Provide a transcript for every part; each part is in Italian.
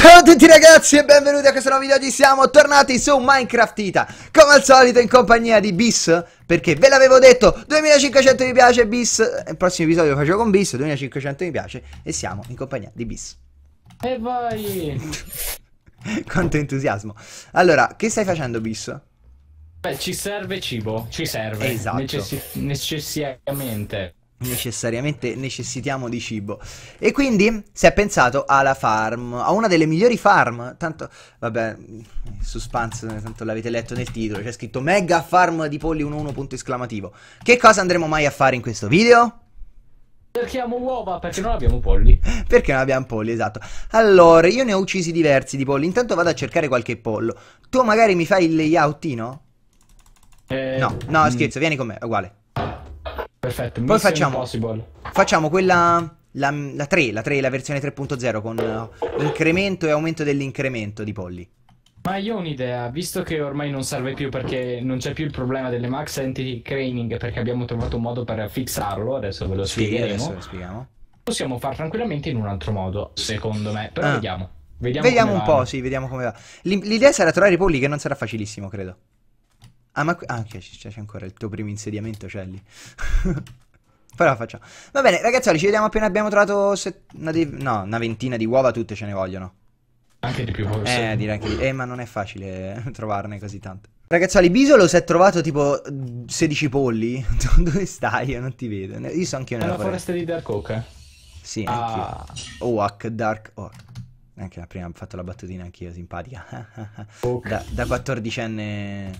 Ciao a tutti ragazzi e benvenuti a questo nuovo video, oggi siamo tornati su Minecraftita Come al solito in compagnia di Bis, perché ve l'avevo detto, 2500 mi piace Bis Il prossimo episodio lo faccio con Bis, 2500 mi piace e siamo in compagnia di Bis E vai! Quanto entusiasmo Allora, che stai facendo Bis? Beh, ci serve cibo, ci serve Esatto Necessi Necessariamente necessariamente necessitiamo di cibo. E quindi si è pensato alla farm, a una delle migliori farm. Tanto, vabbè, suspense, tanto l'avete letto nel titolo, c'è scritto Mega Farm di Polli 11 punto esclamativo. Che cosa andremo mai a fare in questo video? Cerchiamo uova perché non abbiamo polli. Perché non abbiamo polli, esatto. Allora, io ne ho uccisi diversi di polli. Intanto vado a cercare qualche pollo. Tu magari mi fai il layoutino? Eh, no, no, mm. scherzo, vieni con me, uguale. Perfetto, Poi facciamo, impossible. facciamo quella... La, la, 3, la 3, la versione 3.0 con uh, incremento e aumento dell'incremento di polli. Ma io ho un'idea, visto che ormai non serve più perché non c'è più il problema delle max entity training perché abbiamo trovato un modo per fixarlo, adesso ve lo spiegheremo. Sì, lo spieghiamo. Possiamo far tranquillamente in un altro modo, secondo me, però ah. vediamo. Vediamo, vediamo un va. po', sì, vediamo come va. L'idea sarà trovare i polli che non sarà facilissimo, credo. Ah, ma ah, okay, c'è, ancora il tuo primo insediamento, c'è lì. Però facciamo. Va bene, ragazzi, ci vediamo appena abbiamo trovato una no, una ventina di uova, tutte ce ne vogliono. Anche di più, forse. Eh, direi che... Eh, ma non è facile trovarne così tante. Ragazzoli, Bisolo si è trovato tipo 16 polli. Dove stai? Io non ti vedo. Io so anche io nella foresta. foresta di Dark Oak, eh? Sì, ah. anch'io. Oh, Oak, Dark Oak. Anche la prima ho fatto la battutina anch'io, simpatica. okay. da, da 14enne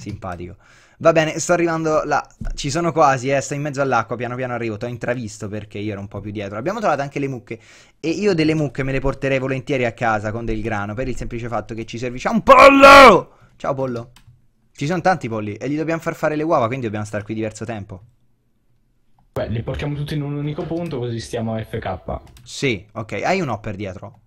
Simpatico. Va bene, sto arrivando là. Ci sono quasi, eh, sto in mezzo all'acqua, piano piano arrivo. T'ho intravisto perché io ero un po' più dietro. Abbiamo trovato anche le mucche. E io delle mucche me le porterei volentieri a casa con del grano. Per il semplice fatto che ci serve... Ciao, un pollo! Ciao pollo. Ci sono tanti polli e gli dobbiamo far fare le uova, quindi dobbiamo stare qui diverso tempo. Beh, li portiamo tutti in un unico punto così stiamo a FK. Sì, ok. Hai un hopper dietro?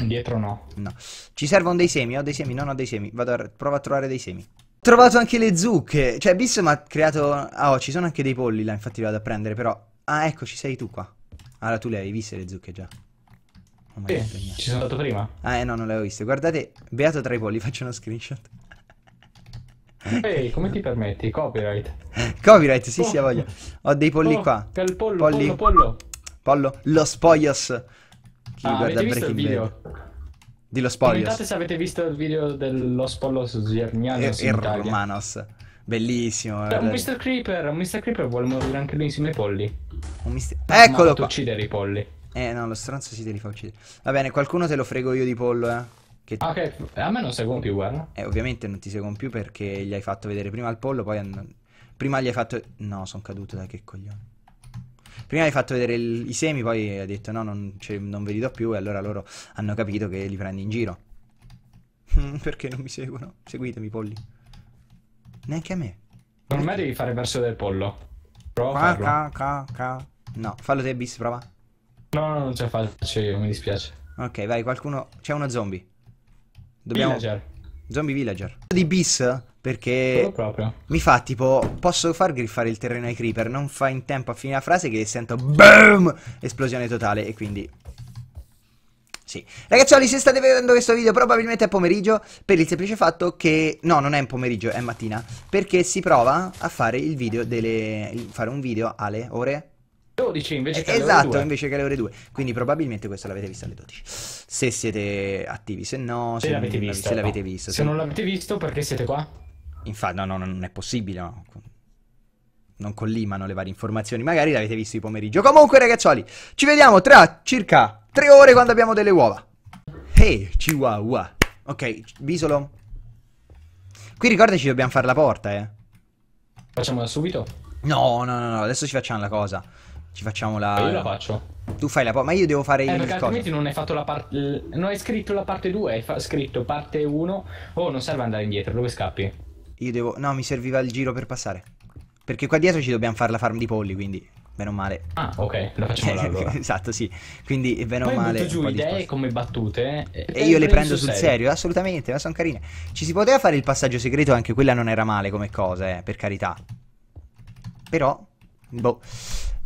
indietro no. No. Ci servono dei semi? Ho dei semi? Non ho dei semi. Vado a... Provo a trovare dei semi. Ho trovato anche le zucche. Cioè, Bissum ha creato... Ah, oh, ci sono anche dei polli là, infatti li vado a prendere, però... Ah, ecco, ci sei tu qua. Allora, tu le hai viste le zucche già. Oh, sì, eh, ci sono andato prima. Ah, eh, no, non le ho viste. Guardate, beato tra i polli, faccio uno screenshot. Ehi, hey, come ti permetti? Copyright. Copyright, sì, oh. sì, voglio. Ho dei polli oh, qua. Pollo, polli. pollo, pollo. Pollo, los pollos. Chi ah, guarda Breaking Di lo spoglio. Commentate se avete visto il video dello spoglio su Ziernianos e Romanos. Bellissimo. Beh, un Mr. Creeper, un Mr. Creeper vuole morire anche lui insieme ai polli. Un mister... Eccolo qua. uccidere i polli. Eh no, lo stronzo si te li fa uccidere. Va bene, qualcuno te lo frego io di pollo, eh. Che... Ah, ok, a me non seguono più, guarda. Eh, ovviamente non ti seguono più perché gli hai fatto vedere prima il pollo, poi... Prima gli hai fatto... No, sono caduto, dai, che coglione prima hai fatto vedere il, i semi, poi hai detto no, non, cioè, non ve li do più e allora loro hanno capito che li prendi in giro. Perché non mi seguono? Seguitemi, polli. Neanche a me. Non me devi fare verso del pollo. Prova. Ca, ca, ca, No, fallo te bis, prova. No, no, non ce la faccio io, mi dispiace. Ok, vai, qualcuno... C'è uno zombie. Dobbiamo... Villager. Zombie villager. Di bis perché mi fa tipo, posso far griffare il terreno ai creeper, non fa in tempo a fine la frase che sento BOOM! Esplosione totale e quindi sì. Ragazzi, se state vedendo questo video probabilmente è pomeriggio per il semplice fatto che... No, non è un pomeriggio, è mattina. Perché si prova a fare il video delle... fare un video alle ore... 12 invece che alle esatto, ore 2. invece che alle ore 2. Esatto, quindi probabilmente questo l'avete visto alle 12. Se siete attivi, se no... Se, se l'avete visto. Se, no. visto, se, se non l'avete visto perché siete qua? Infatti, no, no, non è possibile. No. Non collimano le varie informazioni. Magari l'avete visto di pomeriggio. Comunque, ragazzuoli, ci vediamo tra circa tre ore quando abbiamo delle uova. Ehi, hey, chihuahua. Ok, bisolo. Qui ricordaci dobbiamo fare la porta, eh. Facciamola subito? No, no, no, no, adesso ci facciamo la cosa. Ci facciamo la... io la faccio. Tu fai la porta, ma io devo fare eh, il... Perché altrimenti cosa. non hai fatto la parte... Non hai scritto la parte 2, hai scritto parte 1. Oh, non serve andare indietro, dove scappi? Io devo... No, mi serviva il giro per passare. Perché qua dietro ci dobbiamo fare la farm di polli, quindi Meno male. Ah, ok, la facciamo là allora. esatto, sì. Quindi meno o male. Poi giù idee disposto. come battute e, e io le prendo sul serio. serio. assolutamente, ma sono carine. Ci si poteva fare il passaggio segreto, anche quella non era male come cosa, eh, per carità. Però boh.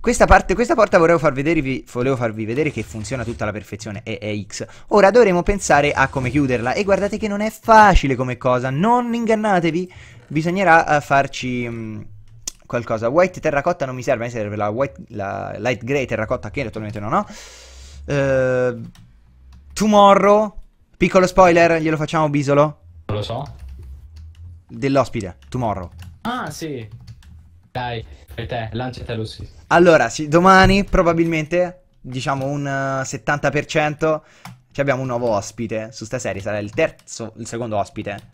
Questa, parte, questa porta volevo, far vedervi, volevo farvi vedere che funziona tutta alla perfezione e è X. Ora dovremo pensare a come chiuderla e guardate che non è facile come cosa, non ingannatevi. Bisognerà uh, farci mh, mm, qualcosa. White terracotta non mi serve, mi eh, serve la, white, la light grey terracotta che attualmente non ho. Uh, tomorrow, piccolo spoiler, glielo facciamo bisolo. Non lo so. Dell'ospite, tomorrow. Ah, sì. Dai, per te, lanciatelo sì. Allora, sì, domani probabilmente, diciamo un uh, eh, 70%, abbiamo un nuovo ospite su sta serie, sarà il terzo, il secondo ospite.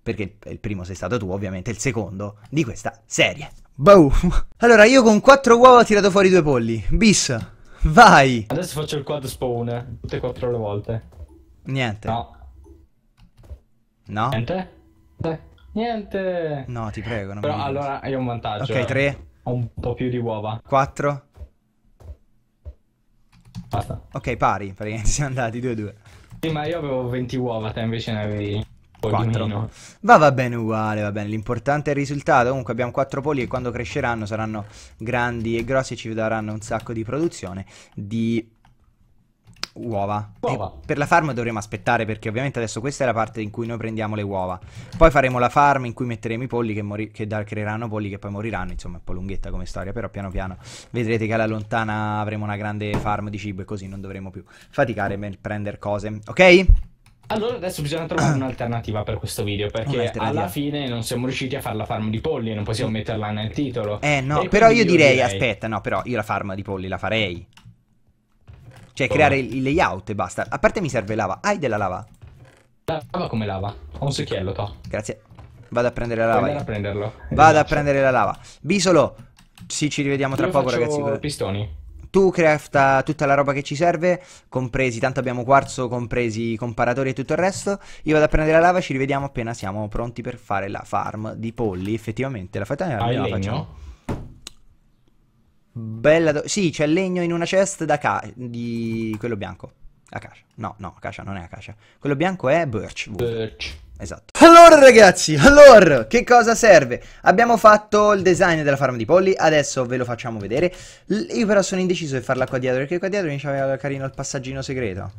Perché il primo sei stato tu, ovviamente, il secondo di questa serie. Boom! Allora, io con quattro uova ho tirato fuori due polli. Bis! Vai! Adesso faccio il quad spawn, eh, tutte e quattro le volte. Niente. No. No? Niente? Beh. Niente. No, ti prego. Non Però mi allora hai un vantaggio. Ok, 3. Eh. Ho un po' più di uova. 4. Basta. Ok, pari. Praticamente siamo andati 2-2. Sì, ma io avevo 20 uova, te invece ne avevi. 4. Va, va bene uguale, va bene. L'importante è il risultato. Comunque abbiamo quattro poli e quando cresceranno saranno grandi e grossi e ci daranno un sacco di produzione di uova. uova. Per la farm dovremo aspettare perché ovviamente adesso questa è la parte in cui noi prendiamo le uova. Poi faremo la farm in cui metteremo i polli che, mori- che da- creeranno polli che poi moriranno. Insomma è un po' lunghetta come storia, però piano piano vedrete che alla lontana avremo una grande farm di cibo e così non dovremo più faticare nel prendere cose. Ok? Allora adesso bisogna trovare un'alternativa per questo video perché alla fine non siamo riusciti a fare la farm di polli, e non possiamo metterla nel titolo. Eh no, però io direi, direi, aspetta, no, però io la farm di polli la farei. Cioè creare il layout e basta. A parte mi serve lava. Hai della lava? Lava come lava? Ho un secchiello, to. Grazie. Vado a prendere la lava. Vado a prenderlo. Vado a prendere la lava. Bisolo. Sì, ci rivediamo tra Io poco, ragazzi. pistoni. Tu crafta tutta la roba che ci serve, compresi, tanto abbiamo quarzo, compresi comparatori e tutto il resto. Io vado a prendere la lava, ci rivediamo appena siamo pronti per fare la farm di polli. Effettivamente, la fatta nella ah, la legno? facciamo bella... Do- sì, c'è legno in una chest da ca- di quello bianco. Acacia. No, no, acacia non è acacia. Quello bianco è birch. Birch. Esatto. Allora ragazzi, allora, che cosa serve? Abbiamo fatto il design della farm di polli, adesso ve lo facciamo vedere. L io però sono indeciso di farla qua dietro, perché qua dietro mi c'aveva carino il passaggino segreto.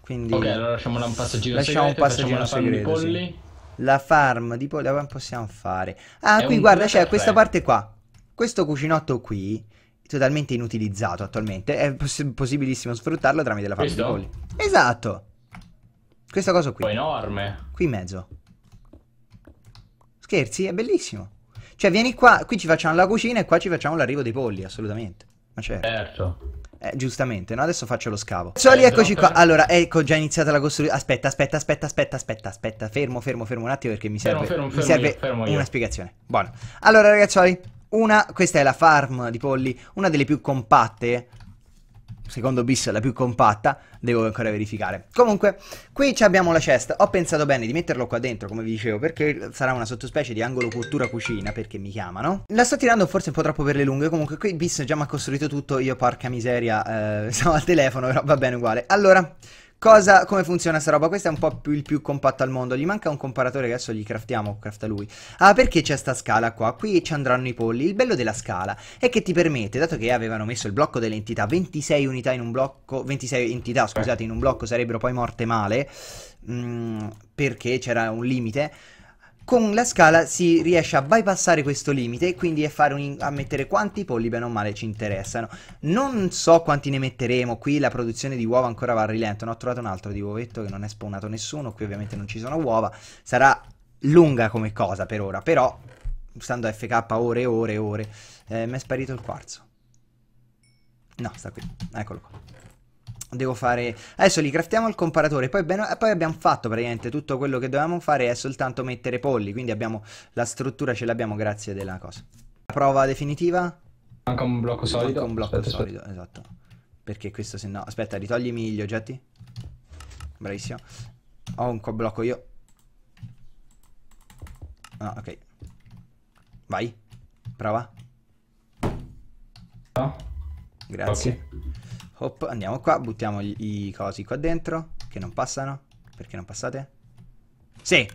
Quindi... Ok, allora lasciamola un passaggino lasciamo segreto. Lasciamo un passaggino segreto, polli. Sì. La farm di polli, come possiamo fare? Ah, è qui guarda, c'è questa parte qua. Questo cucinotto qui totalmente inutilizzato attualmente. È poss- possibilissimo sfruttarlo tramite la fase di polli. Esatto. Questa cosa qui. Poi enorme. Qui in mezzo. Scherzi, è bellissimo. Cioè, vieni qua, qui ci facciamo la cucina e qua ci facciamo l'arrivo dei polli, assolutamente. Ma certo. Certo. Eh, giustamente, no? Adesso faccio lo scavo. Eh, Soli, eccoci qua. Allora, ecco, già iniziata la costruzione. Aspetta, aspetta, aspetta, aspetta, aspetta, aspetta. Fermo, fermo, fermo un attimo perché mi serve, fermo, fermo, mi serve fermo io, una spiegazione. Buono. Allora, ragazzuoli, una, questa è la farm di polli, una delle più compatte secondo bis la più compatta, devo ancora verificare. Comunque, qui abbiamo la cesta, ho pensato bene di metterlo qua dentro, come vi dicevo, perché sarà una sottospecie di angolo cultura cucina, perché mi chiamano. La sto tirando forse un po' troppo per le lunghe, comunque qui bis già mi ha costruito tutto, io porca miseria, eh, stavo al telefono, però va bene uguale. Allora, Cosa, come funziona sta roba? Questo è un po' più, il più compatto al mondo. Gli manca un comparatore che adesso gli craftiamo, crafta lui. Ah, perché c'è sta scala qua? Qui ci andranno i polli. Il bello della scala è che ti permette, dato che avevano messo il blocco delle entità, 26 unità in un blocco, 26 entità, scusate, in un blocco sarebbero poi morte male, mh, mm, perché c'era un limite con la scala si riesce a bypassare questo limite e quindi un, a mettere quanti polli bene o male ci interessano. Non so quanti ne metteremo, qui la produzione di uova ancora va a rilento, ne ho trovato un altro di uovetto che non è spawnato nessuno, qui ovviamente non ci sono uova, sarà lunga come cosa per ora, però stando FK ore e ore e ore, eh, mi è sparito il quarzo. No, sta qui, eccolo qua. Devo fare... Adesso li craftiamo il comparatore, poi, ben... poi, abbiamo fatto praticamente tutto quello che dovevamo fare è soltanto mettere polli, quindi abbiamo la struttura, ce l'abbiamo grazie della cosa. La prova definitiva? Manca un blocco solido. Manca un blocco aspetta, solido, aspetta. esatto. Perché questo se no... Aspetta, ritoglimi gli oggetti. Bravissimo. Ho un blocco io. No ah, ok. Vai, prova. No. Grazie. Okay. Hop, andiamo qua, buttiamo i cosi qua dentro, che non passano. Perché non passate? Sì!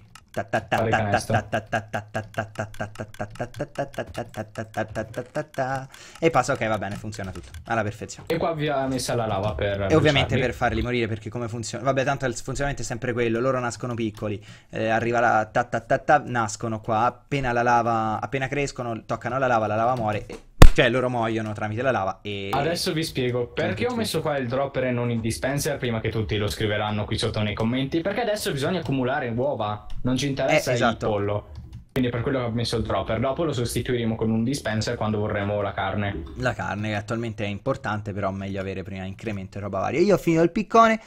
E passa, ok, va bene, funziona tutto alla perfezione. E qua vi ha messa la lava per. E ovviamente per farli morire, perché come funziona. Vabbè, tanto il funzionamento è sempre quello. Loro nascono piccoli. arriva la ta, ta, nascono qua. Appena la lava. Appena crescono, toccano la lava, la lava muore. E cioè, loro muoiono tramite la lava e... Adesso vi spiego perché ho messo qua il dropper e non il dispenser prima che tutti lo scriveranno qui sotto nei commenti. Perché adesso bisogna accumulare uova, non ci interessa eh, esatto. il pollo. Quindi per quello che ho messo il dropper. Dopo lo sostituiremo con un dispenser quando vorremmo la carne. La carne attualmente è importante, però meglio avere prima incremento e roba varia. Io ho finito il piccone.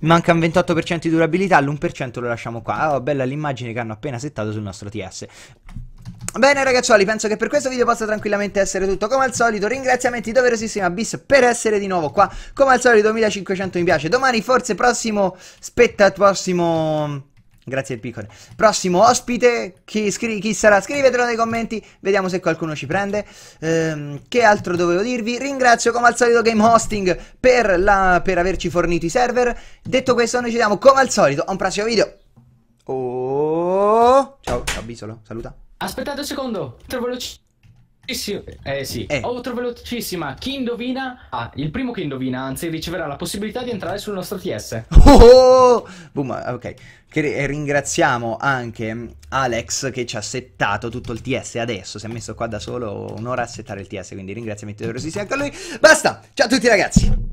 Manca un 28% di durabilità, l'1% lo lasciamo qua. Oh, bella l'immagine che hanno appena settato sul nostro TS. Bene ragazzuoli, penso che per questo video possa tranquillamente essere tutto Come al solito ringraziamenti doverosissimi a Bis per essere di nuovo qua Come al solito 2500 mi piace Domani forse prossimo spettacolo, prossimo... Grazie piccone Prossimo ospite chi, chi, sarà scrivetelo nei commenti Vediamo se qualcuno ci prende ehm, Che altro dovevo dirvi Ringrazio come al solito Game Hosting per, la, per averci fornito i server Detto questo noi ci vediamo come al solito A un prossimo video Oh, ciao, ciao Bisolo, saluta Aspettate un secondo. Trovo velocissimo. Eh sì, eh. oltre oh, velocissima. Chi indovina, ah, il primo che indovina, anzi, riceverà la possibilità di entrare sul nostro TS. Oh, boom, ok. Che eh, ringraziamo anche mm, Alex che ci ha settato tutto il TS adesso. Si è messo qua da solo un'ora a settare il TS. Quindi ringraziamenti doverosi anche a lui. Basta, ciao a tutti, ragazzi.